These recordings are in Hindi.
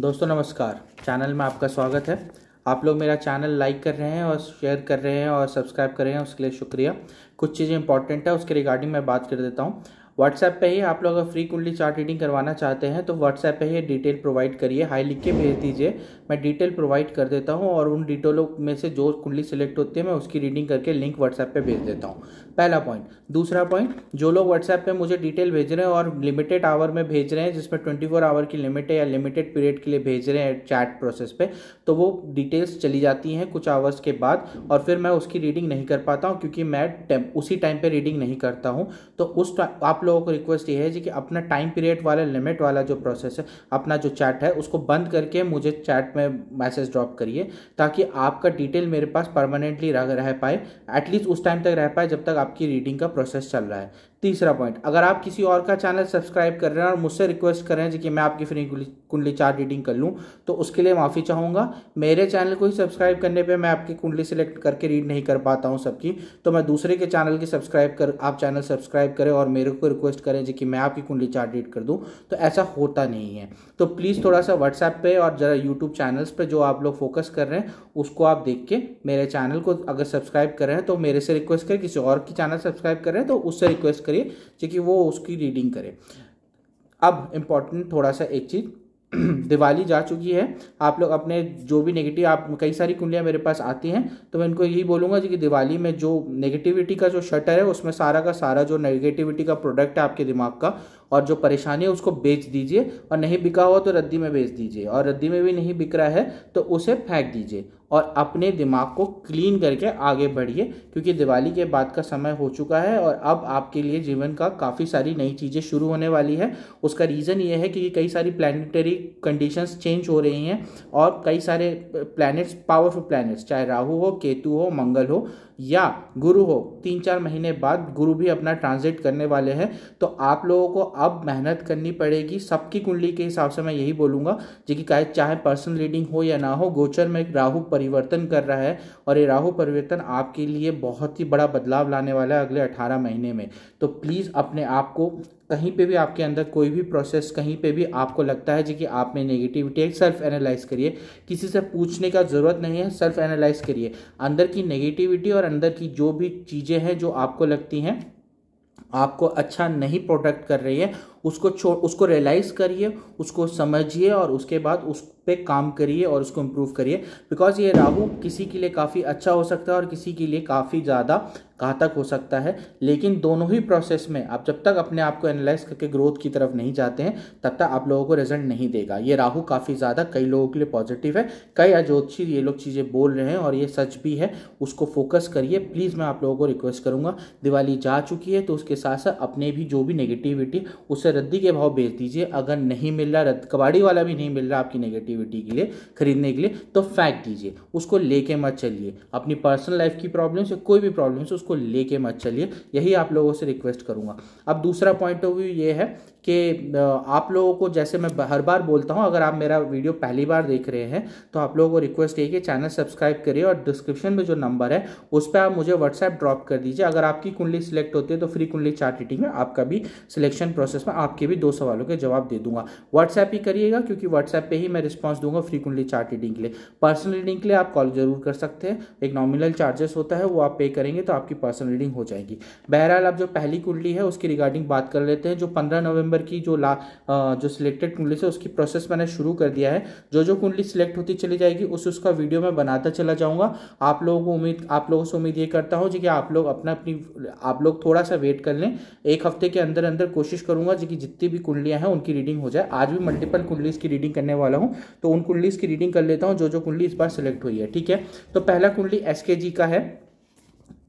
दोस्तों नमस्कार चैनल में आपका स्वागत है आप लोग मेरा चैनल लाइक कर रहे हैं और शेयर कर रहे हैं और सब्सक्राइब कर रहे हैं उसके लिए शुक्रिया कुछ चीज़ें इंपॉर्टेंट है उसके रिगार्डिंग मैं बात कर देता हूँ व्हाट्सएप पे ही आप लोग अगर फ्री कुंडली चार्ट रीडिंग करवाना चाहते हैं तो व्हाट्सएप पे ही डिटेल प्रोवाइड करिए हाई लिख के भेज दीजिए मैं डिटेल प्रोवाइड कर देता हूँ और उन डिटेलों में से जो कुंडली सेलेक्ट होती है मैं उसकी रीडिंग करके लिंक व्हाट्सएप पर भेज देता हूँ पहला पॉइंट दूसरा पॉइंट जो लोग व्हाट्सएप पर मुझे डिटेल भेज रहे हैं और लिमिटेड आवर में भेज रहे हैं जिसमें ट्वेंटी फोर आवर की लिमिट है या लिमिटेड पीरियड के लिए भेज रहे हैं चैट प्रोसेस पर तो वो डिटेल्स चली जाती हैं कुछ आवर्स के बाद और फिर मैं उसकी रीडिंग नहीं कर पाता हूँ क्योंकि मैं उसी टाइम पर रीडिंग नहीं करता हूँ तो उस आप लोगों को रिक्वेस्ट ये है जी कि अपना टाइम पीरियड वाला लिमिट वाला जो प्रोसेस है अपना जो चैट है उसको बंद करके मुझे चैट में मैसेज ड्रॉप करिए ताकि आपका डिटेल मेरे पास परमानेंटली रह, रह पाए एटलीस्ट उस टाइम तक रह पाए जब तक आपकी रीडिंग का प्रोसेस चल रहा है तीसरा पॉइंट अगर आप किसी और का चैनल सब्सक्राइब कर रहे हैं और मुझसे रिक्वेस्ट कर रहे हैं कि मैं आपकी फ्री कुंडली चार्ट रीडिंग कर लूँ तो उसके लिए माफ़ी चाहूँगा मेरे चैनल को ही सब्सक्राइब करने पे मैं आपकी कुंडली सिलेक्ट करके रीड नहीं कर पाता हूँ सबकी तो मैं दूसरे के चैनल की सब्सक्राइब कर आप चैनल सब्सक्राइब करें और मेरे को रिक्वेस्ट करें कि मैं आपकी कुंडली चार्ट रीड कर दूँ तो ऐसा होता नहीं है तो प्लीज़ थोड़ा सा व्हाट्सएप पर और ज़रा यूट्यूब चैनल्स पर जो आप लोग फोकस कर रहे हैं उसको आप देख के मेरे चैनल को अगर सब्सक्राइब कर रहे हैं तो मेरे से रिक्वेस्ट करें किसी और की चैनल सब्सक्राइब कर रहे हैं तो उससे रिक्वेस्ट करिए जबकि वो उसकी रीडिंग करे अब इम्पॉर्टेंट थोड़ा सा एक चीज़ दिवाली जा चुकी है आप लोग अपने जो भी नेगेटिव आप कई सारी कुंडलियाँ मेरे पास आती हैं तो मैं इनको यही बोलूँगा कि दिवाली में जो नेगेटिविटी का जो शटर है उसमें सारा का सारा जो नेगेटिविटी का प्रोडक्ट है आपके दिमाग का और जो परेशानी है उसको बेच दीजिए और नहीं बिका हुआ तो रद्दी में बेच दीजिए और रद्दी में भी नहीं बिक रहा है तो उसे फेंक दीजिए और अपने दिमाग को क्लीन करके आगे बढ़िए क्योंकि दिवाली के बाद का समय हो चुका है और अब आपके लिए जीवन का काफ़ी सारी नई चीज़ें शुरू होने वाली है उसका रीज़न ये है कि कई सारी प्लानिटरी कंडीशंस चेंज हो रही हैं और कई सारे प्लैनेट्स पावरफुल प्लैनेट्स चाहे राहु हो केतु हो मंगल हो या गुरु हो तीन चार महीने बाद गुरु भी अपना ट्रांजिट करने वाले हैं तो आप लोगों को अब मेहनत करनी पड़ेगी सबकी कुंडली के हिसाब से मैं यही बोलूँगा जो कि चाहे पर्सनल रीडिंग हो या ना हो गोचर में एक राहु परिवर्तन कर रहा है और ये राहु परिवर्तन आपके लिए बहुत ही बड़ा बदलाव लाने वाला है अगले अठारह महीने में तो प्लीज़ अपने आप को कहीं पे भी आपके अंदर कोई भी प्रोसेस कहीं पे भी आपको लगता है जी कि आप में नेगेटिविटी है सेल्फ एनालाइज करिए किसी से पूछने का ज़रूरत नहीं है सेल्फ एनालाइज करिए अंदर की नेगेटिविटी और अंदर की जो भी चीज़ें हैं जो आपको लगती हैं आपको अच्छा नहीं प्रोडक्ट कर रही है उसको छोड़ उसको रियलाइज़ करिए उसको समझिए और उसके बाद उस पर काम करिए और उसको इम्प्रूव करिए बिकॉज ये राहु किसी के लिए काफ़ी अच्छा हो सकता है और किसी के लिए काफ़ी ज़्यादा घातक हो सकता है लेकिन दोनों ही प्रोसेस में आप जब तक अपने आप को एनालाइज करके ग्रोथ की तरफ नहीं जाते हैं तब तक आप लोगों को रिजल्ट नहीं देगा ये राहु काफ़ी ज़्यादा कई लोगों के लिए पॉजिटिव है कई अजोची ये लोग चीज़ें बोल रहे हैं और ये सच भी है उसको फोकस करिए प्लीज़ मैं आप लोगों को रिक्वेस्ट करूँगा दिवाली जा चुकी है तो उसके साथ साथ अपने भी जो भी नेगेटिविटी उस उसे रद्दी के भाव बेच दीजिए अगर नहीं मिल रहा रद्द कबाड़ी वाला भी नहीं मिल रहा आपकी नेगेटिविटी के लिए खरीदने के लिए तो फेंक दीजिए उसको लेके मत चलिए अपनी पर्सनल लाइफ की प्रॉब्लम से कोई भी से उसको लेके मत चलिए यही आप लोगों से रिक्वेस्ट करूंगा अब दूसरा पॉइंट ऑफ व्यू ये है कि आप लोगों को जैसे मैं हर बार बोलता हूँ अगर आप मेरा वीडियो पहली बार देख रहे हैं तो आप लोगों को रिक्वेस्ट है कि चैनल सब्सक्राइब करिए और डिस्क्रिप्शन में जो नंबर है उस पर आप मुझे व्हाट्सएप ड्रॉप कर दीजिए अगर आपकी कुंडली सिलेक्ट होती है तो फ्री कुंडली चार्ट रीडिंग में आपका भी सिलेक्शन प्रोसेस में आपके भी दो सवालों के जवाब दे दूंगा व्हाट्सएप ही करिएगा क्योंकि व्हाट्सएप पर ही मैं रिस्पॉन्स दूंगा फ्री कुंडली चार्ट रीडिंग के लिए पर्सनल रीडिंग के लिए आप कॉल जरूर कर सकते हैं एक नॉमिनल चार्जेस होता है वो आप पे करेंगे तो आपकी पर्सनल रीडिंग हो जाएगी बहरहाल आप जो पहली कुंडली है उसकी रिगार्डिंग बात कर लेते हैं जो पंद्रह नवंबर नवंबर की जो ला जो सिलेक्टेड कुंडली से उसकी प्रोसेस मैंने शुरू कर दिया है जो जो कुंडली सिलेक्ट होती चली जाएगी उस उसका वीडियो मैं बनाता चला जाऊंगा आप लोगों को उम्मीद आप लोगों से उम्मीद ये करता हूँ जी कि आप लोग अपना अपनी आप लोग थोड़ा सा वेट कर लें एक हफ्ते के अंदर अंदर कोशिश करूंगा जी कि जितनी भी कुंडलियाँ हैं उनकी रीडिंग हो जाए आज भी मल्टीपल कुंडलीज़ की रीडिंग करने वाला हूँ तो उन कुंडलीज़ की रीडिंग कर लेता हूँ जो जो कुंडली इस बार सिलेक्ट हुई है ठीक है तो पहला कुंडली एस का है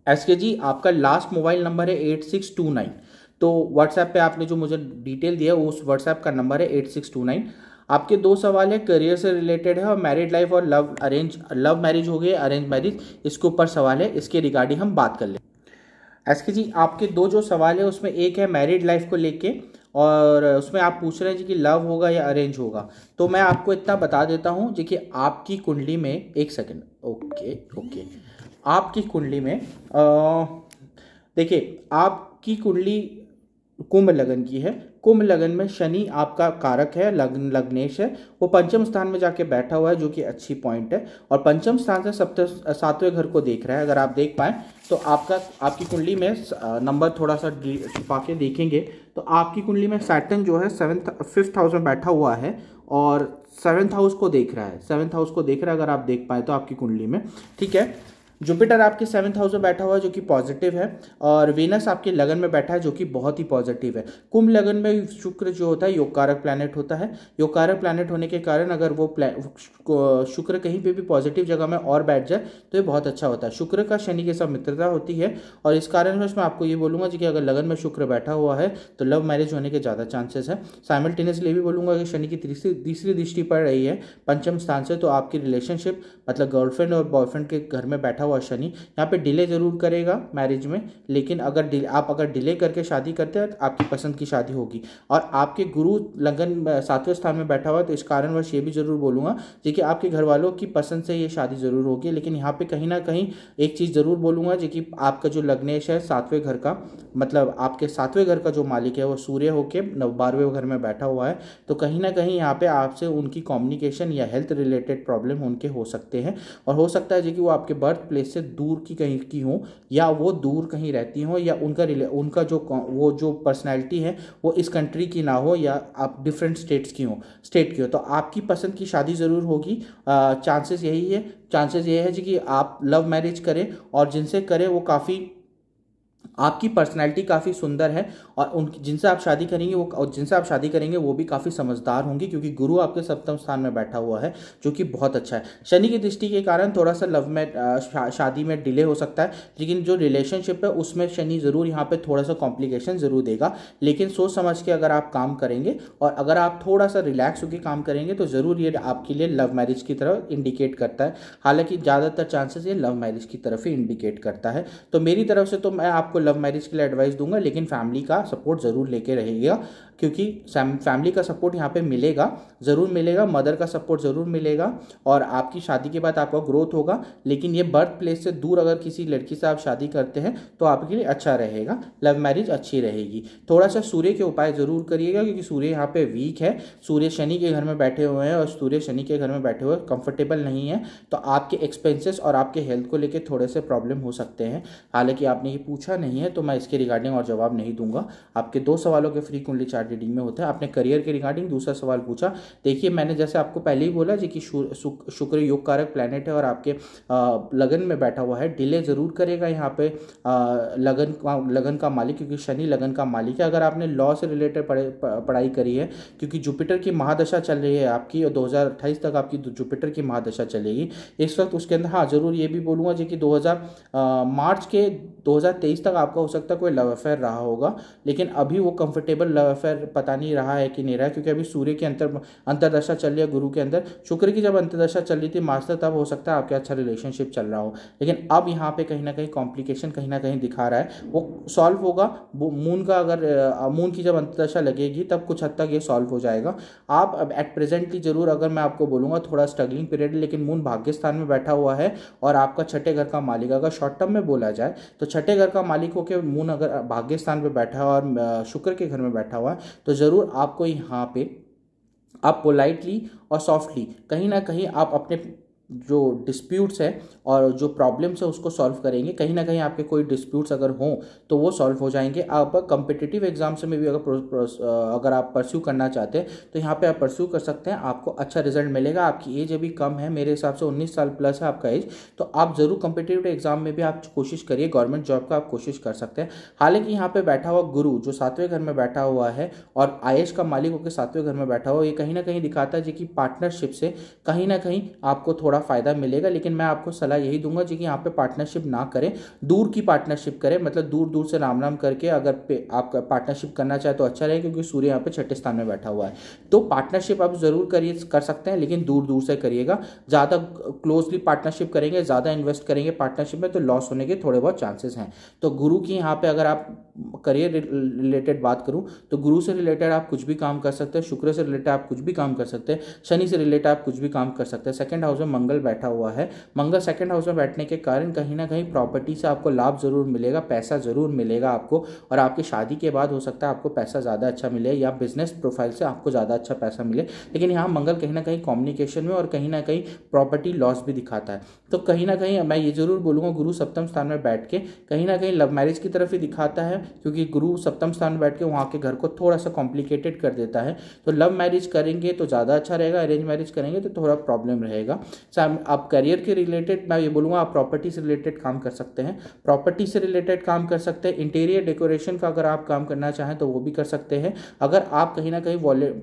एस आपका लास्ट मोबाइल नंबर है एट सिक्स टू नाइन तो व्हाट्सएप पे आपने जो मुझे डिटेल दिया उस व्हाट्सएप का नंबर है एट सिक्स टू नाइन आपके दो सवाल है करियर से रिलेटेड है और मैरिड लाइफ और लव अरेंज लव मैरिज हो गई अरेंज मैरिज इसके ऊपर सवाल है इसके रिगार्डिंग हम बात कर लें एस के जी आपके दो जो सवाल है उसमें एक है मैरिड लाइफ को लेके और उसमें आप पूछ रहे हैं जी कि लव होगा या अरेंज होगा तो मैं आपको इतना बता देता हूँ जी कि आपकी कुंडली में एक सेकेंड ओके ओके आपकी कुंडली में देखिए आपकी कुंडली कुंभ लगन की है कुंभ लगन में शनि आपका कारक है लग्न लग्नेश है वो पंचम स्थान में जाके बैठा हुआ है जो कि अच्छी पॉइंट है और पंचम स्थान से सप्त सातवें घर को देख रहा है अगर आप देख पाएँ तो आपका आपकी कुंडली में नंबर थोड़ा सा छुपा के देखेंगे तो आपकी कुंडली में सैटन जो है सेवन फिफ्थ हाउस में बैठा हुआ है और सेवन्थ हाउस को देख रहा है सेवन्थ हाउस को देख रहा है अगर आप देख पाए तो आपकी कुंडली में ठीक है जुपिटर आपके सेवन्थ हाउस में बैठा हुआ जो कि पॉजिटिव है और वेनस आपके लगन में बैठा है जो कि बहुत ही पॉजिटिव है कुंभ लगन में शुक्र जो होता है योगकारक प्लानट होता है योगकारक प्लानट होने के कारण अगर वो शुक्र कहीं पे भी पॉजिटिव जगह में और बैठ जाए तो ये बहुत अच्छा होता है शुक्र का शनि के साथ मित्रता होती है और इस कारण मैं आपको ये बोलूँगा कि अगर लगन में शुक्र बैठा हुआ है तो लव मैरिज होने के ज़्यादा चांसेस है साइमल्टेनियसली भी बोलूँगा कि शनि की तीसरी तीसरी दृष्टि पड़ रही है पंचम स्थान से तो आपकी रिलेशनशिप मतलब गर्लफ्रेंड और बॉयफ्रेंड के घर में बैठा हुआ शनि यहाँ पे डिले ज़रूर करेगा मैरिज में लेकिन अगर डिले आप अगर डिले करके शादी करते हैं तो आपकी पसंद की शादी होगी और आपके गुरु लगन सातवें स्थान में बैठा हुआ है तो इस कारणवश ये भी ज़रूर बोलूंगा जो कि आपके घर वालों की पसंद से ये शादी ज़रूर होगी लेकिन यहाँ पर कहीं ना कहीं एक चीज़ ज़रूर बोलूँगा जो कि आपका जो लग्नेश है सातवें घर का मतलब आपके सातवें घर का जो मालिक है वो सूर्य होके बारहवें घर में बैठा हुआ है तो कहीं ना कहीं यहाँ पे आपसे उनकी कम्युनिकेशन या हेल्थ रिलेटेड प्रॉब्लम उनके हो सकते हैं और हो सकता है जो कि वो आपके बर्थ प्लेस प्लेस से दूर की कहीं की हों या वो दूर कहीं रहती हों या उनका उनका जो वो जो पर्सनैलिटी है वो इस कंट्री की ना हो या आप डिफरेंट स्टेट्स की हो स्टेट की हो तो आपकी पसंद की शादी ज़रूर होगी चांसेस यही है चांसेस ये है जी कि आप लव मैरिज करें और जिनसे करें वो काफ़ी आपकी पर्सनैलिटी काफ़ी सुंदर है और उन जिनसे आप शादी करेंगे वो और जिनसे आप शादी करेंगे वो भी काफ़ी समझदार होंगी क्योंकि गुरु आपके सप्तम स्थान में बैठा हुआ है जो कि बहुत अच्छा है शनि की दृष्टि के कारण थोड़ा सा लव में शा, शादी में डिले हो सकता है लेकिन जो रिलेशनशिप है उसमें शनि ज़रूर यहाँ पर थोड़ा सा कॉम्प्लिकेशन ज़रूर देगा लेकिन सोच समझ के अगर आप काम करेंगे और अगर आप थोड़ा सा रिलैक्स होकर काम करेंगे तो ज़रूर ये आपके लिए लव मैरिज की तरफ इंडिकेट करता है हालांकि ज़्यादातर चांसेस ये लव मैरिज की तरफ ही इंडिकेट करता है तो मेरी तरफ से तो मैं आपको लव मैरिज के लिए एडवाइस दूंगा लेकिन फैमिली का सपोर्ट ज़रूर लेके रहेगा क्योंकि फैमिली का सपोर्ट यहाँ पे मिलेगा ज़रूर मिलेगा मदर का सपोर्ट ज़रूर मिलेगा और आपकी शादी के बाद आपका ग्रोथ होगा लेकिन ये बर्थ प्लेस से दूर अगर किसी लड़की से आप शादी करते हैं तो आपके लिए अच्छा रहेगा लव मैरिज अच्छी रहेगी थोड़ा सा सूर्य के उपाय ज़रूर करिएगा क्योंकि सूर्य यहाँ पर वीक है सूर्य शनि के घर में बैठे हुए हैं और सूर्य शनि के घर में बैठे हुए कंफर्टेबल नहीं है तो आपके एक्सपेंसेस और आपके हेल्थ को लेकर थोड़े से प्रॉब्लम हो सकते हैं हालांकि आपने ये पूछा नहीं है तो मैं इसके रिगार्डिंग और जवाब नहीं दूंगा आपके दो सवालों के फ्री कुंडली चार्ट रीडिंग में होता है आपने करियर के रिगार्डिंग दूसरा सवाल पूछा देखिए मैंने जैसे आपको पहले ही बोला जी कि शुक्र योग कारक प्लानट है और आपके लगन में बैठा हुआ है डिले ज़रूर करेगा यहाँ पे लगन का लगन का मालिक क्योंकि शनि लगन का मालिक है अगर आपने लॉ से रिलेटेड पढ़ाई करी है क्योंकि जुपिटर की महादशा चल रही है आपकी और तक आपकी जुपिटर की महादशा चलेगी इस वक्त उसके अंदर हाँ ज़रूर ये भी बोलूँगा जी कि 2000 मार्च के 2023 तक आपका हो सकता है कोई लव अफेयर रहा होगा लेकिन अभी वो कंफर्टेबल लव अफेयर पता नहीं रहा है कि नहीं रहा क्योंकि अभी सूर्य की अंतर अंतरदशा चल रही है गुरु के अंदर शुक्र की जब अंतरदशा चल रही थी मास्टर तब हो सकता है आपका अच्छा रिलेशनशिप चल रहा हो लेकिन अब यहाँ पे कहीं ना कहीं कॉम्प्लिकेशन कहीं ना कहीं दिखा रहा है वो सॉल्व होगा मून का अगर मून की जब अंतरदशा लगेगी तब कुछ हद तक ये सॉल्व हो जाएगा आप अब एट प्रेजेंटली जरूर अगर मैं आपको बोलूँगा थोड़ा स्ट्रगलिंग पीरियड लेकिन मून भाग्यस्थान में बैठा हुआ है और आपका छठे घर का मालिक अगर शॉर्ट टर्म में बोला जाए तो छठे घर का मालिक होकर मून अगर भाग्यस्थान पर बैठा हुआ और शुक्र के घर में बैठा हुआ है तो ज़रूर आपको यहाँ पे आप पोलाइटली और सॉफ्टली कहीं ना कहीं आप अपने जो डिस्प्यूट्स है और जो प्रॉब्लम्स है उसको सॉल्व करेंगे कहीं ना कहीं आपके कोई डिस्प्यूट्स अगर हों तो वो सॉल्व हो जाएंगे आप कंपिटेटिव एग्जाम से में भी अगर अगर आप परस्यू करना चाहते हैं तो यहाँ पे आप परस्यू कर सकते हैं आपको अच्छा रिजल्ट मिलेगा आपकी एज अभी कम है मेरे हिसाब से उन्नीस साल प्लस है आपका एज तो आप ज़रूर कंपिटेटिव एग्जाम में भी आप कोशिश करिए गवर्नमेंट जॉब का आप कोशिश कर सकते हैं हालांकि यहाँ पर बैठा हुआ गुरु जो सातवें घर में बैठा हुआ है और आई का मालिक होकर सातवें घर में बैठा हुआ ये कहीं ना कहीं दिखाता है कि पार्टनरशिप से कहीं ना कहीं आपको थोड़ा थोड़ा फ़ायदा मिलेगा लेकिन मैं आपको सलाह यही दूंगा जी कि यहाँ पे पार्टनरशिप ना करें दूर की पार्टनरशिप करें मतलब दूर दूर से राम राम करके अगर आप पार्टनरशिप करना चाहे तो अच्छा रहे क्योंकि सूर्य यहाँ पे छठे स्थान में बैठा हुआ है तो पार्टनरशिप आप ज़रूर करिए कर सकते हैं लेकिन दूर दूर से करिएगा ज़्यादा क्लोजली पार्टनरशिप करेंगे ज़्यादा इन्वेस्ट करेंगे पार्टनरशिप में तो लॉस होने के थोड़े बहुत चांसेस हैं तो गुरु की यहाँ पर अगर आप करियर रिलेटेड बात करूँ तो गुरु से रिलेटेड आप कुछ भी काम कर सकते हैं शुक्र से रिलेटेड आप कुछ भी काम कर सकते हैं शनि से रिलेटेड आप कुछ भी काम कर सकते हैं सेकेंड हाउस में मंगल मंगल बैठा हुआ है मंगल सेकंड हाउस में बैठने के कारण कहीं ना कहीं प्रॉपर्टी से आपको लाभ ज़रूर मिलेगा पैसा ज़रूर मिलेगा आपको और आपकी शादी के बाद हो सकता है आपको पैसा ज़्यादा अच्छा मिले या बिजनेस प्रोफाइल से आपको ज़्यादा अच्छा पैसा मिले लेकिन यहाँ मंगल कहीं ना कहीं कम्युनिकेशन में और कहीं ना कहीं प्रॉपर्टी लॉस भी दिखाता है तो कहीं ना कहीं मैं ये ज़रूर बोलूँगा गुरु सप्तम स्थान में बैठ के कहीं ना कहीं लव मैरिज की तरफ ही दिखाता है क्योंकि गुरु सप्तम स्थान में बैठ के वहाँ के घर को थोड़ा सा कॉम्प्लिकेटेड कर देता है तो लव मैरिज करेंगे तो ज़्यादा अच्छा रहेगा अरेंज मैरिज करेंगे तो थोड़ा प्रॉब्लम रहेगा आप करियर के रिलेटेड मैं ये बोलूँगा आप प्रॉपर्टी से रिलेटेड काम कर सकते हैं प्रॉपर्टी से रिलेटेड काम कर सकते हैं इंटीरियर डेकोरेशन का अगर आप काम करना चाहें तो वो भी कर सकते हैं अगर आप कहीं ना कहीं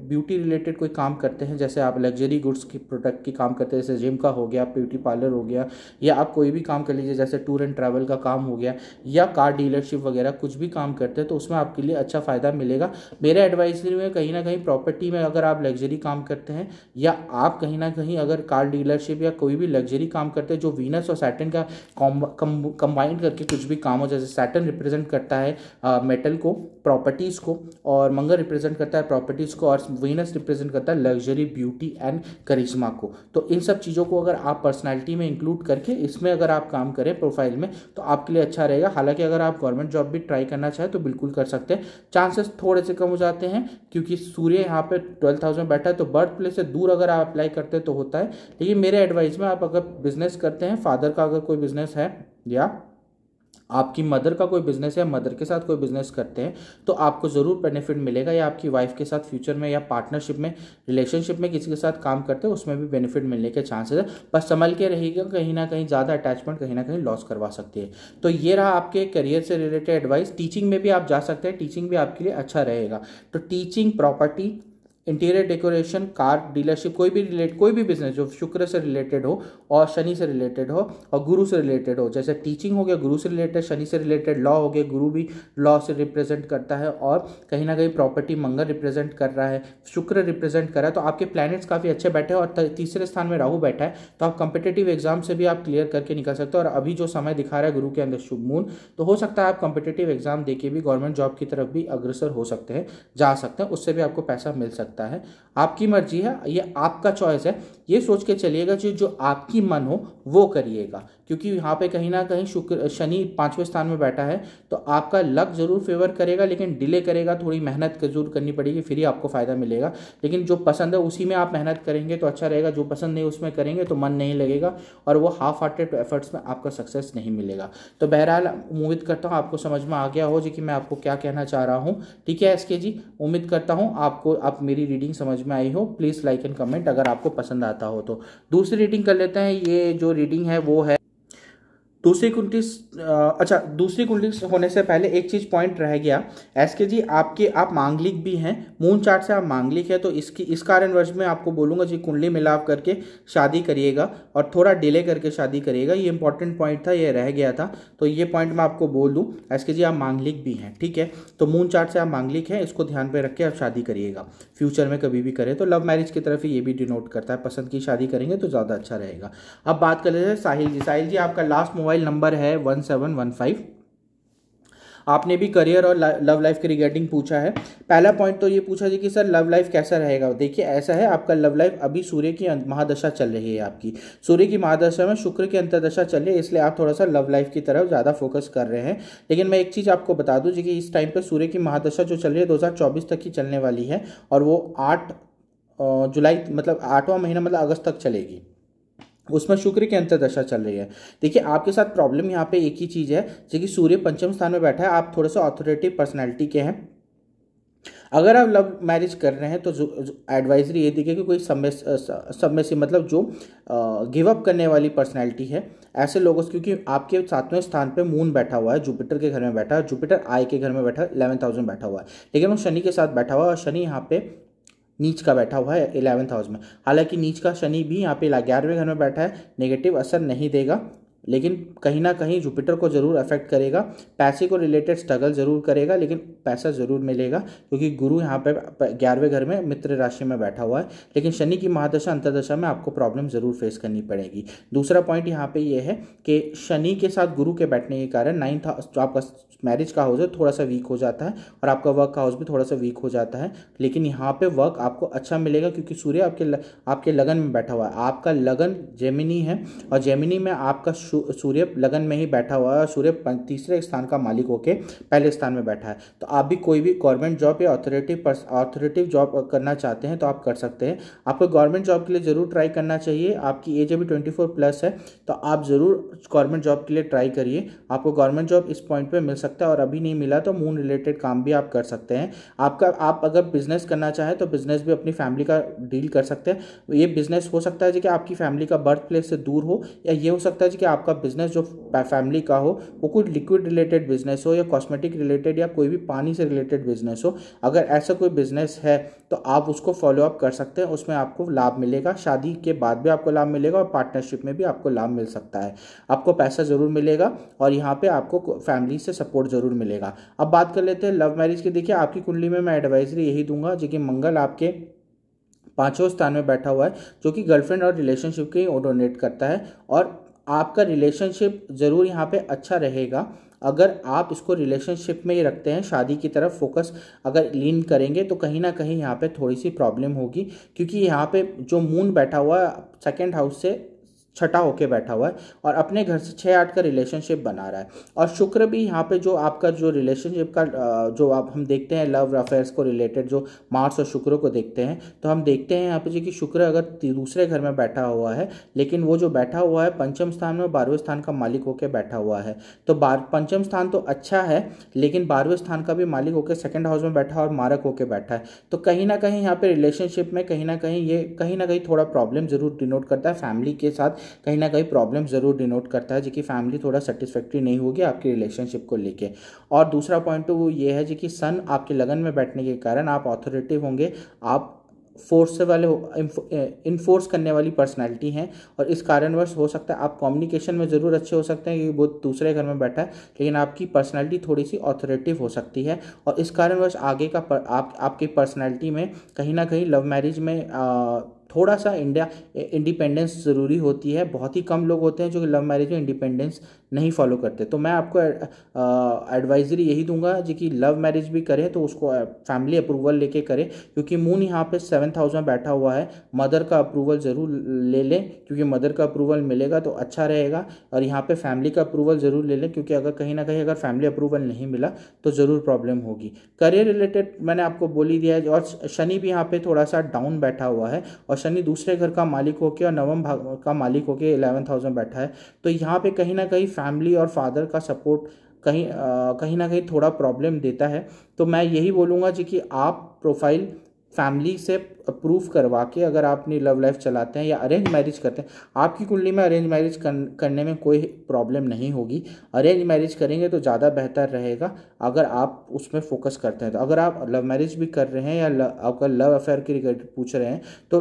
ब्यूटी रिलेटेड कोई काम करते हैं जैसे आप लग्जरी गुड्स की प्रोडक्ट की काम करते हैं जैसे जिम का हो गया ब्यूटी पार्लर हो गया या आप कोई भी काम कर लीजिए जैसे टूर एंड ट्रैवल का काम हो गया या कार डीलरशिप वगैरह कुछ भी काम करते हैं तो उसमें आपके लिए अच्छा फ़ायदा मिलेगा मेरे एडवाइजरी में कहीं ना कहीं प्रॉपर्टी में अगर आप लग्जरी काम करते हैं या आप कहीं ना कहीं अगर कार डीलरशिप या कोई भी लग्जरी काम करते हैं जो वीनस और सैटन का कंबाइंड करके कुछ भी काम हो जैसे सैटन रिप्रेजेंट करता है मेटल को प्रॉपर्टीज़ को और मंगल रिप्रेजेंट करता है प्रॉपर्टीज़ को और वीनस रिप्रेजेंट करता है लग्जरी ब्यूटी एंड करिश्मा को तो इन सब चीज़ों को अगर आप पर्सनैलिटी में इंक्लूड करके इसमें अगर आप काम करें प्रोफाइल में तो आपके लिए अच्छा रहेगा हालांकि अगर आप गवर्नमेंट जॉब भी ट्राई करना चाहें तो बिल्कुल कर सकते हैं चांसेस थोड़े से कम हो जाते हैं क्योंकि सूर्य यहाँ पे हाउस में बैठा है तो बर्थ प्लेस से दूर अगर आप अप्लाई करते हैं तो होता है लेकिन मेरे एडवाइस में आप अगर बिजनेस करते हैं फादर का अगर कोई बिजनेस है या आपकी मदर का कोई बिजनेस है मदर के साथ कोई बिजनेस करते हैं तो आपको ज़रूर बेनिफिट मिलेगा या आपकी वाइफ के साथ फ्यूचर में या पार्टनरशिप में रिलेशनशिप में किसी के साथ काम करते हैं उसमें भी बेनिफिट मिलने के चांसेस है बस संभल के रहेगा कहीं ना कहीं ज़्यादा अटैचमेंट कहीं ना कहीं लॉस करवा सकती है तो ये रहा आपके करियर से रिलेटेड एडवाइस टीचिंग में भी आप जा सकते हैं टीचिंग भी आपके लिए अच्छा रहेगा तो teaching property interior decoration car dealership कोई भी रिलेट कोई भी बिजनेस जो शुक्र से रिलेटेड हो और शनि से रिलेटेड हो और गुरु से रिलेटेड हो जैसे टीचिंग हो गया गुरु से रिलेटेड शनि से रिलेटेड लॉ हो गया गुरु भी लॉ से रिप्रेजेंट करता है और कहीं ना कहीं प्रॉपर्टी मंगल रिप्रेजेंट कर रहा है शुक्र रिप्रेजेंट कर रहा है तो आपके प्लानट्स काफ़ी अच्छे बैठे हैं और तीसरे स्थान में राहू बैठा है तो आप कंपिटेटिव एग्जाम से भी आप क्लियर करके निकल सकते हो और अभी जो समय दिखा रहा है गुरु के अंदर शुभ मून तो हो सकता है आप कंपिटेटिव एग्जाम दे भी गवर्नमेंट जॉब की तरफ भी अग्रसर हो सकते हैं जा सकते हैं उससे भी आपको पैसा मिल सकता है सकता है आपकी मर्जी है ये आपका चॉइस है ये सोच के चलिएगा जो जो आपकी मन हो वो करिएगा क्योंकि यहाँ पे कहीं ना कहीं शुक्र शनि पाँचवें स्थान में बैठा है तो आपका लक ज़रूर फेवर करेगा लेकिन डिले करेगा थोड़ी मेहनत जरूर करनी पड़ेगी फिर ही आपको फ़ायदा मिलेगा लेकिन जो पसंद है उसी में आप मेहनत करेंगे तो अच्छा रहेगा जो पसंद नहीं उसमें करेंगे तो मन नहीं लगेगा और वो हाफ हार्टेड एफर्ट्स में आपका सक्सेस नहीं मिलेगा तो बहरहाल उम्मीद करता हूँ आपको समझ में आ गया हो जो कि मैं आपको क्या कहना चाह रहा हूँ ठीक है एस जी उम्मीद करता हूँ आपको आप मेरी रीडिंग समझ में आई हो प्लीज़ लाइक एंड कमेंट अगर आपको पसंद आता आता हो तो दूसरी रीडिंग कर लेते हैं ये जो रीडिंग है वो है दूसरी कुंडली अच्छा दूसरी कुंडली होने से पहले एक चीज़ पॉइंट रह गया एस के जी आपके आप मांगलिक भी हैं मून चार्ट से आप मांगलिक है तो इसकी इस कारण वर्ष में आपको बोलूंगा जी कुंडली मिलाप करके शादी करिएगा और थोड़ा डिले करके शादी करिएगा ये इंपॉर्टेंट पॉइंट था ये रह गया था तो ये पॉइंट मैं आपको बोल दूँ एस के जी आप मांगलिक भी हैं ठीक है तो मून चार्ट से आप मांगलिक हैं इसको ध्यान पर रख के आप शादी करिएगा फ्यूचर में कभी भी करें तो लव मैरिज की तरफ ही ये भी डिनोट करता है पसंद की शादी करेंगे तो ज़्यादा अच्छा रहेगा अब बात कर लेते हैं साहिल जी साहिल जी आपका last mobile mobile number one seven one five फाइव आपने भी करियर और लव लाइफ के रिगार्डिंग पूछा है पहला पॉइंट तो ये पूछा जी कि सर लव लाइफ कैसा रहेगा देखिए ऐसा है आपका लव लाइफ अभी सूर्य की महादशा चल रही है आपकी सूर्य की महादशा में शुक्र की अंतरदशा चल रही है इसलिए आप थोड़ा सा लव लाइफ की तरफ ज़्यादा फोकस कर रहे हैं लेकिन मैं एक चीज़ आपको बता दूँ जी कि इस टाइम पर सूर्य की महादशा जो चल रही है दो तक की चलने वाली है और वो आठ जुलाई मतलब आठवां महीना मतलब अगस्त तक चलेगी उसमें शुक्र की अंतरदशा चल रही है देखिए आपके साथ प्रॉब्लम यहाँ पे एक ही चीज़ है जो कि सूर्य पंचम स्थान में बैठा है आप थोड़े से ऑथोरेटिव पर्सनैलिटी के हैं अगर आप लव मैरिज कर रहे हैं तो एडवाइजरी ये देखिए कि कोई समय समय से मतलब जो गिव अप करने वाली पर्सनैलिटी है ऐसे लोगों से क्योंकि आपके सातवें स्थान पे मून बैठा हुआ है जुपिटर के घर में बैठा है जुपिटर आई के घर में बैठा है इलेवन थाउजेंड बैठा हुआ है लेकिन वो शनि के साथ बैठा हुआ है और शनि यहाँ पे नीच का बैठा हुआ है इलेवंथ हाउस में हालांकि नीच का शनि भी यहाँ पे ग्यारहवें घर में बैठा है नेगेटिव असर नहीं देगा लेकिन कहीं ना कहीं जुपिटर को ज़रूर अफेक्ट करेगा पैसे को रिलेटेड स्ट्रगल ज़रूर करेगा लेकिन पैसा ज़रूर मिलेगा क्योंकि गुरु यहाँ पे ग्यारहवें घर में मित्र राशि में बैठा हुआ है लेकिन शनि की महादशा अंतरदशा में आपको प्रॉब्लम ज़रूर फेस करनी पड़ेगी दूसरा पॉइंट यहाँ पर यह है कि शनि के साथ गुरु के बैठने के कारण नाइन्थ हाउस आपका मैरिज का हाउस है थोड़ा सा वीक हो जाता है और आपका वर्क का हाउस भी थोड़ा सा वीक हो जाता है लेकिन यहाँ पे वर्क आपको अच्छा मिलेगा क्योंकि सूर्य आपके आपके लगन में बैठा हुआ है आपका लगन जेमिनी है और जेमिनी में आपका सूर्य लगन में ही बैठा हुआ है और सूर्य तीसरे स्थान का मालिक होकर पहले स्थान में बैठा है तो आप भी कोई भी गवर्नमेंट जॉब या ऑथोरेटिव ऑथोरेटिव जॉब करना चाहते हैं तो आप कर सकते हैं आपको गवर्नमेंट जॉब के लिए ज़रूर ट्राई करना चाहिए आपकी एज अभी ट्वेंटी प्लस है तो आप ज़रूर गवर्नमेंट जॉब के लिए ट्राई करिए आपको गवर्नमेंट जॉब इस पॉइंट पर मिल सकता है और अभी नहीं मिला तो मून रिलेटेड काम भी आप कर सकते हैं आपका आप अगर बिजनेस करना चाहें तो बिजनेस भी अपनी फैमिली का डील कर सकते हैं ये बिजनेस हो सकता है जी कि आपकी फैमिली का बर्थ प्लेस से दूर हो या ये हो सकता है जी कि आप आपका बिजनेस जो फैमिली का हो वो कोई लिक्विड रिलेटेड बिजनेस हो या कॉस्मेटिक रिलेटेड या कोई भी पानी से रिलेटेड बिजनेस हो अगर ऐसा कोई बिजनेस है तो आप उसको फॉलोअप कर सकते हैं उसमें आपको लाभ मिलेगा शादी के बाद भी आपको लाभ मिलेगा और पार्टनरशिप में भी आपको लाभ मिल सकता है आपको पैसा ज़रूर मिलेगा और यहाँ पे आपको फैमिली से सपोर्ट ज़रूर मिलेगा अब बात कर लेते हैं लव मैरिज की देखिए आपकी कुंडली में मैं एडवाइजरी यही दूंगा जो कि मंगल आपके पांचों स्थान में बैठा हुआ है जो कि गर्लफ्रेंड और रिलेशनशिप के ओडोनेट करता है और आपका रिलेशनशिप ज़रूर यहाँ पे अच्छा रहेगा अगर आप इसको रिलेशनशिप में ही रखते हैं शादी की तरफ फोकस अगर लीन करेंगे तो कहीं ना कहीं यहाँ पे थोड़ी सी प्रॉब्लम होगी क्योंकि यहाँ पे जो मून बैठा हुआ है सेकेंड हाउस से छठा होके बैठा हुआ है और अपने घर से छः आठ का रिलेशनशिप बना रहा है और शुक्र भी यहाँ पे जो आपका जो रिलेशनशिप का जो आप हम देखते हैं लव अफेयर्स को रिलेटेड जो मार्स और शुक्र को देखते हैं तो हम देखते हैं यहाँ पे जो कि शुक्र अगर दूसरे घर में बैठा हुआ है लेकिन वो जो बैठा हुआ है पंचम स्थान में बारहवें स्थान का मालिक होकर बैठा हुआ है तो बार पंचम स्थान तो अच्छा है लेकिन बारहवें स्थान का भी मालिक होकर सेकेंड हाउस में बैठा और मारक होकर बैठा है तो कहीं ना कहीं यहाँ पर रिलेशनशिप में कहीं ना कहीं ये कहीं ना कहीं थोड़ा प्रॉब्लम ज़रूर डिनोट करता है फैमिली के साथ कहीं ना कहीं प्रॉब्लम ज़रूर डिनोट करता है जो कि फैमिली थोड़ा सेटिस्फैक्ट्री नहीं होगी आपकी रिलेशनशिप को लेके और दूसरा पॉइंट तो वो ये है जो कि सन आपके लगन में बैठने के कारण आप ऑथोरिटिव होंगे आप फोर्स वाले इन्फोर्स करने वाली पर्सनैलिटी हैं और इस कारणवश हो सकता है आप कम्युनिकेशन में ज़रूर अच्छे हो सकते हैं क्योंकि वो दूसरे घर में बैठा है लेकिन आपकी पर्सनैलिटी थोड़ी सी ऑथोरेटिव हो सकती है और इस कारणवश आगे का पर, आप आपकी पर्सनैलिटी में कहीं ना कहीं लव मैरिज में आ, थोड़ा सा इंडिया इंडिपेंडेंस ज़रूरी होती है बहुत ही कम लोग होते हैं जो कि लव मैरिज में इंडिपेंडेंस नहीं फॉलो करते तो मैं आपको एडवाइजरी यही दूंगा जी कि लव मैरिज भी करें तो उसको फैमिली अप्रूवल लेके करें क्योंकि मून यहाँ पे सेवन थाउजेंड बैठा हुआ है मदर का अप्रूवल ज़रूर ले लें क्योंकि मदर का अप्रूवल मिलेगा तो अच्छा रहेगा और यहाँ पे फैमिली का अप्रूवल ज़रूर ले लें क्योंकि अगर कहीं ना कहीं अगर फैमिली अप्रूवल नहीं मिला तो ज़रूर प्रॉब्लम होगी करियर रिलेटेड मैंने आपको बोल ही दिया है और शनि भी यहाँ पर थोड़ा सा डाउन बैठा हुआ है और शनि दूसरे घर का मालिक होके और नवम भाग का मालिक होके इलेवन थाउजेंड बैठा है तो यहाँ पर कहीं ना कहीं फैमिली और फादर का सपोर्ट कहीं आ, कहीं ना कहीं थोड़ा प्रॉब्लम देता है तो मैं यही बोलूँगा जी कि आप प्रोफाइल फैमिली से प्रूव करवा के अगर आप अपनी लव लाइफ चलाते हैं या अरेंज मैरिज करते हैं आपकी कुंडली में अरेंज मैरिज करने में कोई प्रॉब्लम नहीं होगी अरेंज मैरिज करेंगे तो ज़्यादा बेहतर रहेगा अगर आप उसमें फोकस करते हैं तो अगर आप लव मैरिज भी कर रहे हैं या आपका लव अफेयर के रिगार्ड पूछ रहे हैं तो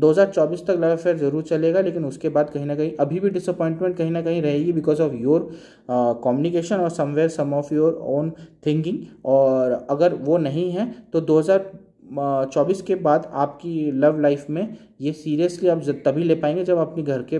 2024 तक लव अफेयर जरूर चलेगा लेकिन उसके बाद कहीं ना कहीं अभी भी डिसअपॉइंटमेंट कहीं ना कहीं रहेगी बिकॉज ऑफ योर कम्युनिकेशन और somewhere some of your own thinking और अगर वो नहीं है तो 2024 uh, के बाद आपकी लव लाइफ में ये सीरियसली आप तभी ले पाएंगे जब अपने घर के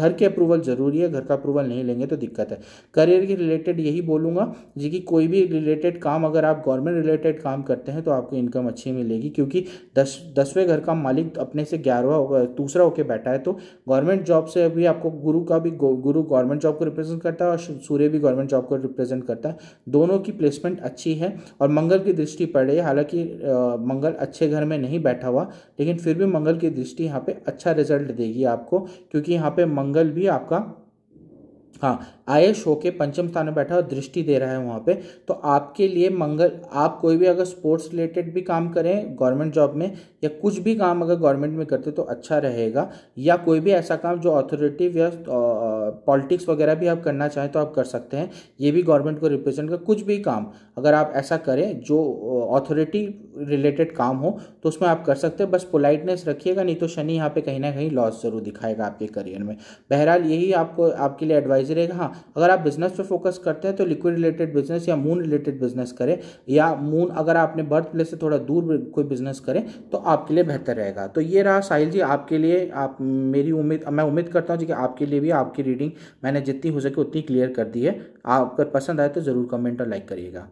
घर के अप्रूवल ज़रूरी है घर का अप्रूवल नहीं लेंगे तो दिक्कत है करियर के रिलेटेड यही बोलूँगा जी कि कोई भी रिलेटेड काम अगर आप गवर्नमेंट रिलेटेड काम करते हैं तो आपको इनकम अच्छी मिलेगी क्योंकि दस दसवें घर का मालिक अपने से ग्यारहवा होगा दूसरा होकर बैठा है तो गवर्नमेंट जॉब से अभी आपको गुरु का भी गुरु गवर्नमेंट जॉब को रिप्रेजेंट करता है और सूर्य भी गवर्नमेंट जॉब को रिप्रेजेंट करता है दोनों की प्लेसमेंट अच्छी है और मंगल की दृष्टि पड़ रही है हालांकि मंगल अच्छे घर में नहीं बैठा हुआ लेकिन फिर भी मंगल की दृष्टि दृष्टि यहाँ पे अच्छा रिजल्ट देगी आपको क्योंकि यहाँ पे मंगल भी आपका हाँ आयश होके पंचम स्थान में बैठा और दृष्टि दे रहा है वहाँ पे तो आपके लिए मंगल आप कोई भी अगर स्पोर्ट्स रिलेटेड भी काम करें गवर्नमेंट जॉब में या कुछ भी काम अगर गवर्नमेंट में करते तो अच्छा रहेगा या कोई भी ऐसा काम जो ऑथोरिटिव या पॉलिटिक्स वगैरह भी आप करना चाहें तो आप कर सकते हैं ये भी गवर्नमेंट को रिप्रेजेंट कर कुछ भी काम अगर आप ऐसा करें जो ऑथोरिटी रिलेटेड काम हो तो उसमें आप कर सकते हैं बस पोलाइटनेस रखिएगा नहीं तो शनि यहाँ पे कहीं ना कहीं लॉस ज़रूर दिखाएगा आपके करियर में बहरहाल यही आपको आपके लिए एडवाइजरी रहेगा हाँ अगर आप बिजनेस पर फोकस करते हैं तो लिक्विड रिलेटेड बिजनेस या मून रिलेटेड बिजनेस करें या मून अगर आपने बर्थ प्लेस से थोड़ा दूर कोई बिजनेस करें तो आपके लिए बेहतर रहेगा तो ये रहा साहिल जी आपके लिए आप मेरी उम्मीद मैं उम्मीद करता हूँ जी कि आपके लिए भी आपकी रीडिंग मैंने जितनी हो सके उतनी क्लियर कर दी है आप अगर पसंद आए तो ज़रूर कमेंट और लाइक करिएगा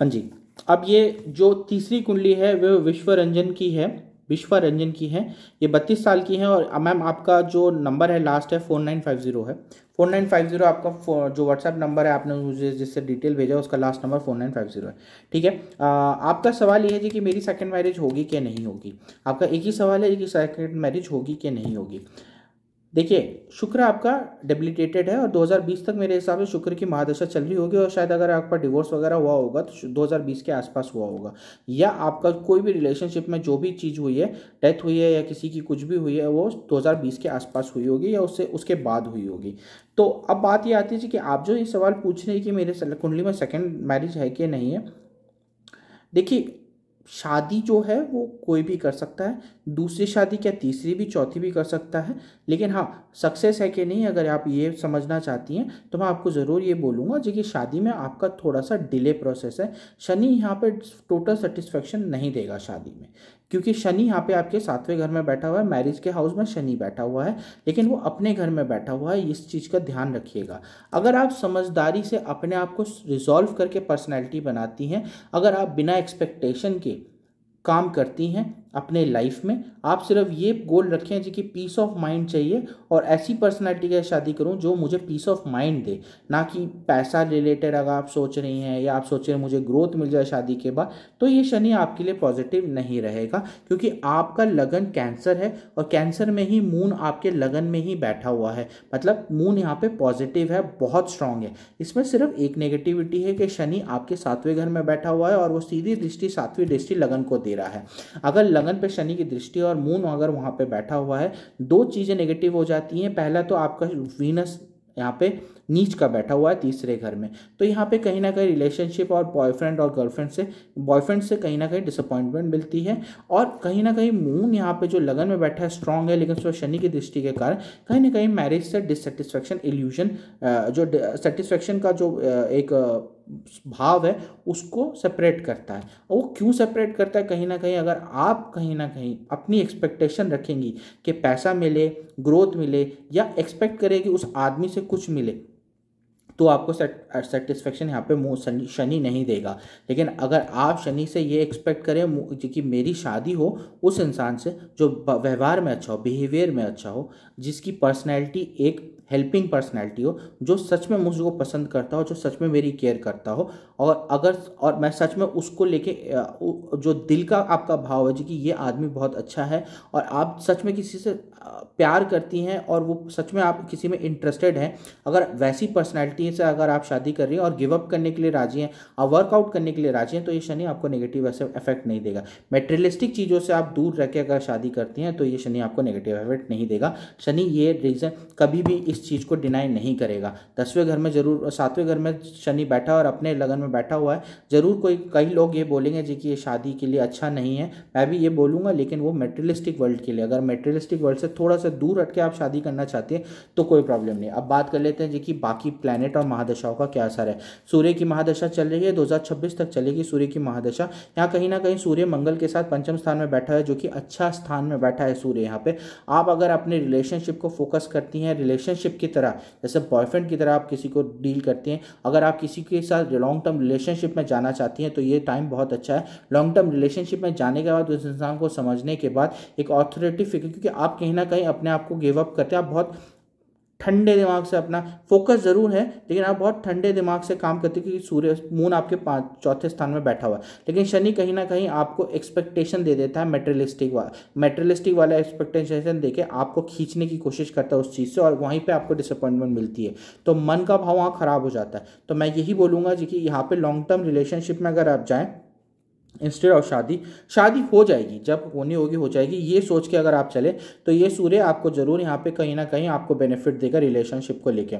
हाँ जी अब ये जो तीसरी कुंडली है वह विश्व रंजन की है विश्वा रंजन की हैं ये बत्तीस साल की हैं और मैम आपका जो नंबर है लास्ट है फोर नाइन फाइव ज़ीरो है फोर नाइन फाइव ज़ीरो आपका जो व्हाट्सएप नंबर है आपने मुझे जिससे डिटेल भेजा उसका last number four nine five zero है ठीक है आपका सवाल ये है जी कि मेरी सेकेंड मैरिज होगी कि नहीं होगी आपका एक ही सवाल है कि सेकेंड मैरिज होगी कि नहीं होगी देखिए शुक्र आपका डेबिलिटेटेड है और 2020 तक मेरे हिसाब से शुक्र की महादशा चल रही होगी और शायद अगर आपका डिवोर्स वगैरह हुआ होगा तो 2020 के आसपास हुआ होगा या आपका कोई भी रिलेशनशिप में जो भी चीज़ हुई है डेथ हुई है या किसी की कुछ भी हुई है वो 2020 के आसपास हुई होगी या उससे उसके बाद हुई होगी तो अब बात ये आती है कि आप जो ये सवाल पूछ रहे हैं कि मेरे कुंडली में सेकेंड मैरिज है कि नहीं है देखिए शादी जो है वो कोई भी कर सकता है दूसरी शादी क्या तीसरी भी चौथी भी कर सकता है लेकिन हाँ सक्सेस है कि नहीं अगर आप ये समझना चाहती हैं तो मैं आपको ज़रूर ये बोलूँगा जो कि शादी में आपका थोड़ा सा डिले प्रोसेस है शनि यहाँ पे टोटल सेटिस्फेक्शन नहीं देगा शादी में क्योंकि शनि यहाँ पे आपके सातवें घर में बैठा हुआ है मैरिज के हाउस में शनि बैठा हुआ है लेकिन वो अपने घर में बैठा हुआ है इस चीज़ का ध्यान रखिएगा अगर आप समझदारी से अपने आप को रिजॉल्व करके पर्सनैलिटी बनाती हैं अगर आप बिना एक्सपेक्टेशन के काम करती हैं अपने लाइफ में आप सिर्फ ये गोल रखें जी कि पीस ऑफ माइंड चाहिए और ऐसी पर्सनालिटी का शादी करूं जो मुझे पीस ऑफ माइंड दे ना कि पैसा रिलेटेड अगर आप सोच रही हैं या आप सोच रहे हैं मुझे ग्रोथ मिल जाए शादी के बाद तो ये शनि आपके लिए पॉजिटिव नहीं रहेगा क्योंकि आपका लगन कैंसर है और कैंसर में ही मून आपके लगन में ही बैठा हुआ है मतलब मून यहाँ पर पॉजिटिव है बहुत स्ट्रांग है इसमें सिर्फ एक नेगेटिविटी है कि शनि आपके सातवें घर में बैठा हुआ है और वो सीधी दृष्टि सातवीं दृष्टि लगन को दे रहा है अगर लगन पे शनि की दृष्टि और मून अगर वहाँ पे बैठा हुआ है दो चीज़ें नेगेटिव हो जाती हैं पहला तो आपका वीनस यहाँ पे नीच का बैठा हुआ है तीसरे घर में तो यहाँ पे कहीं ना कहीं रिलेशनशिप और बॉयफ्रेंड और गर्लफ्रेंड से बॉयफ्रेंड से कहीं ना कहीं डिसअपॉइंटमेंट मिलती है और कहीं ना कहीं मून यहाँ पे जो लगन में बैठा है स्ट्रांग है लेकिन उसमें शनि की दृष्टि के कारण कहीं ना कहीं मैरिज से डिससेटिस्फेक्शन इल्यूजन जो सेटिस्फेक्शन का जो एक भाव है उसको सेपरेट करता है और वो क्यों सेपरेट करता है कहीं ना कहीं अगर आप कहीं ना कहीं अपनी एक्सपेक्टेशन रखेंगी कि पैसा मिले ग्रोथ मिले या एक्सपेक्ट करें कि उस आदमी से कुछ मिले तो आपको सेटिस्फेक्शन uh, यहाँ पे मुँह शनि नहीं देगा लेकिन अगर आप शनि से ये एक्सपेक्ट करें कि मेरी शादी हो उस इंसान से जो व्यवहार में अच्छा हो बिहेवियर में अच्छा हो जिसकी पर्सनैलिटी एक हेल्पिंग पर्सनैलिटी हो जो सच में मुझको पसंद करता हो जो सच में मेरी केयर करता हो और अगर और मैं सच में उसको लेके जो दिल का आपका भाव है जी कि ये आदमी बहुत अच्छा है और आप सच में किसी से प्यार करती हैं और वो सच में आप किसी में इंटरेस्टेड हैं अगर वैसी पर्सनैलिटी से अगर आप शादी कर रही हैं और गिव अप करने के लिए राजी हैं और वर्कआउट करने के लिए राजी हैं तो ये शनि आपको नेगेटिव ऐसे इफेक्ट नहीं देगा मेटेरियलिस्टिक चीज़ों से आप दूर रह के अगर शादी करती हैं तो ये शनि आपको नेगेटिव इफेक्ट नहीं देगा शनि ये रीज़न कभी भी इस इस चीज़ को डिनाई नहीं करेगा दसवें घर में जरूर सातवें घर में शनि बैठा और अपने लगन में बैठा हुआ है ज़रूर कोई कई लोग ये बोलेंगे जी कि ये शादी के लिए अच्छा नहीं है मैं भी ये बोलूँगा लेकिन वो मेटेरियलिस्टिक वर्ल्ड के लिए अगर मेटेरियलिस्टिक वर्ल्ड से थोड़ा सा दूर हट के आप शादी करना चाहते हैं तो कोई प्रॉब्लम नहीं अब बात कर लेते हैं जी कि बाकी प्लानट और महादशाओं का क्या असर है सूर्य की महादशा चल रही है दो तक चलेगी सूर्य की महादशा यहाँ कहीं ना कहीं सूर्य मंगल के साथ पंचम स्थान में बैठा है जो कि अच्छा स्थान में बैठा है सूर्य यहाँ पे आप अगर अपने रिलेशनशिप को फोकस करती हैं रिलेशनशिप रिलेशनशिप की तरह जैसे बॉयफ्रेंड की तरह आप किसी को डील करते हैं अगर आप किसी के साथ लॉन्ग टर्म रिलेशनशिप में जाना चाहती हैं तो ये टाइम बहुत अच्छा है लॉन्ग टर्म रिलेशनशिप में जाने के बाद उस इंसान को समझने के बाद एक ऑथोरिटी फिगर क्योंकि आप कहीं ना कहीं अपने आप को गिव अप करते हैं आप बहुत ठंडे दिमाग से अपना फोकस ज़रूर है लेकिन आप बहुत ठंडे दिमाग से काम करते क्योंकि सूर्य मून आपके पाँच चौथे स्थान में बैठा हुआ है लेकिन शनि कहीं ना कहीं आपको एक्सपेक्टेशन दे देता है मेटेरियलिस्टिक वाला मेटेरियलिस्टिक वाला एक्सपेक्टेशन देके आपको खींचने की कोशिश करता है उस चीज़ से और वहीं पर आपको डिसअपॉइंटमेंट मिलती है तो मन का भाव वहाँ ख़राब हो जाता है तो मैं यही बोलूँगा जी कि यहाँ पर लॉन्ग टर्म रिलेशनशिप में अगर आप जाएँ इंस्टेड ऑफ शादी शादी हो जाएगी जब होनी होगी हो जाएगी ये सोच के अगर आप चले तो ये सूर्य आपको ज़रूर यहाँ पे कहीं ना कहीं आपको बेनिफिट देगा रिलेशनशिप को लेके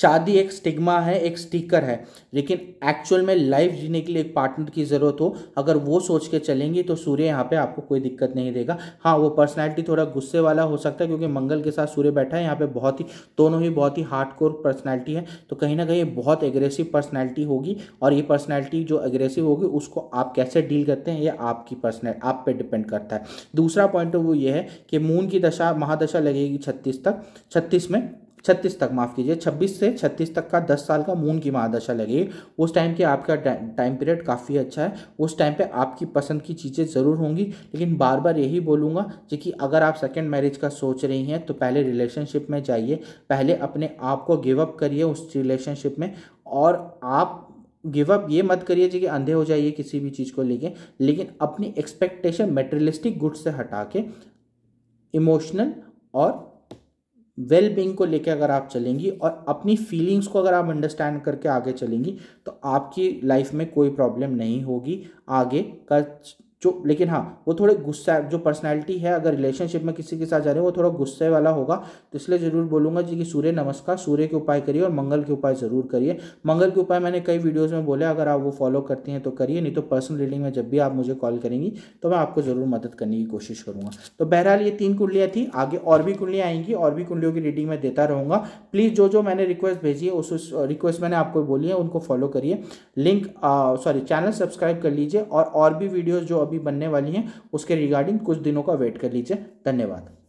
शादी एक स्टिग्मा है एक स्टिकर है लेकिन एक्चुअल में लाइफ जीने के लिए एक पार्टनर की ज़रूरत हो अगर वो सोच के चलेंगी तो सूर्य यहाँ पे आपको कोई दिक्कत नहीं देगा हाँ वो पर्सनैलिटी थोड़ा गुस्से वाला हो सकता है क्योंकि मंगल के साथ सूर्य बैठा है यहाँ पे बहुत ही दोनों ही बहुत ही हार्ड कोर पर्सनैलिटी है तो कहीं ना कहीं बहुत एग्रेसिव पर्सनैलिटी होगी और ये पर्सनैलिटी जो एग्रेसिव होगी उसको आप कैसे डील करते हैं ये आपकी पर्सनल आप पर डिपेंड करता है दूसरा पॉइंट वो ये है कि मून की दशा महादशा लगेगी छत्तीस तक छत्तीस में छत्तीस तक माफ़ कीजिए छब्बीस से छत्तीस तक का दस साल का मून की महादशा लगेगी उस टाइम के आपका टाइम पीरियड काफ़ी अच्छा है उस टाइम पे आपकी पसंद की चीज़ें ज़रूर होंगी लेकिन बार बार यही बोलूँगा जो कि अगर आप सेकेंड मैरिज का सोच रही हैं तो पहले रिलेशनशिप में जाइए पहले अपने आप को गिव अप करिए उस रिलेशनशिप में और आप गिव अप ये मत करिए कि अंधे हो जाइए किसी भी चीज़ को लेके लेकिन अपनी एक्सपेक्टेशन मेटेरियलिस्टिक गुड से हटा के इमोशनल और वेल बींग को लेकर अगर आप चलेंगी और अपनी फीलिंग्स को अगर आप अंडरस्टैंड करके आगे चलेंगी तो आपकी लाइफ में कोई प्रॉब्लम नहीं होगी आगे का जो लेकिन हाँ वो थोड़े गुस्सा जो पर्सनैलिटी है अगर रिलेशनशिप में किसी के साथ जा रहे हो वो थोड़ा गुस्से वाला होगा तो इसलिए ज़रूर बोलूंगा जी कि सूर्य नमस्कार सूर्य के उपाय करिए और मंगल के उपाय ज़रूर करिए मंगल के उपाय मैंने कई वीडियोज़ में बोले अगर आप वो फॉलो करती हैं तो करिए नहीं तो पर्सनल रीडिंग में जब भी आप मुझे कॉल करेंगी तो मैं आपको ज़रूर मदद करने की कोशिश करूँगा तो बहरहाल ये तीन कुंडलियाँ थी आगे और भी कुंडलियाँ आएंगी और भी कुंडलियों की रीडिंग मैं देता रहूँगा प्लीज़ जो जो मैंने रिक्वेस्ट भेजी है उस रिक्वेस्ट मैंने आपको बोली है उनको फॉलो करिए लिंक सॉरी चैनल सब्सक्राइब कर लीजिए और और भी वीडियोज़ जो अभी बनने वाली हैं उसके रिगार्डिंग कुछ दिनों का वेट कर लीजिए धन्यवाद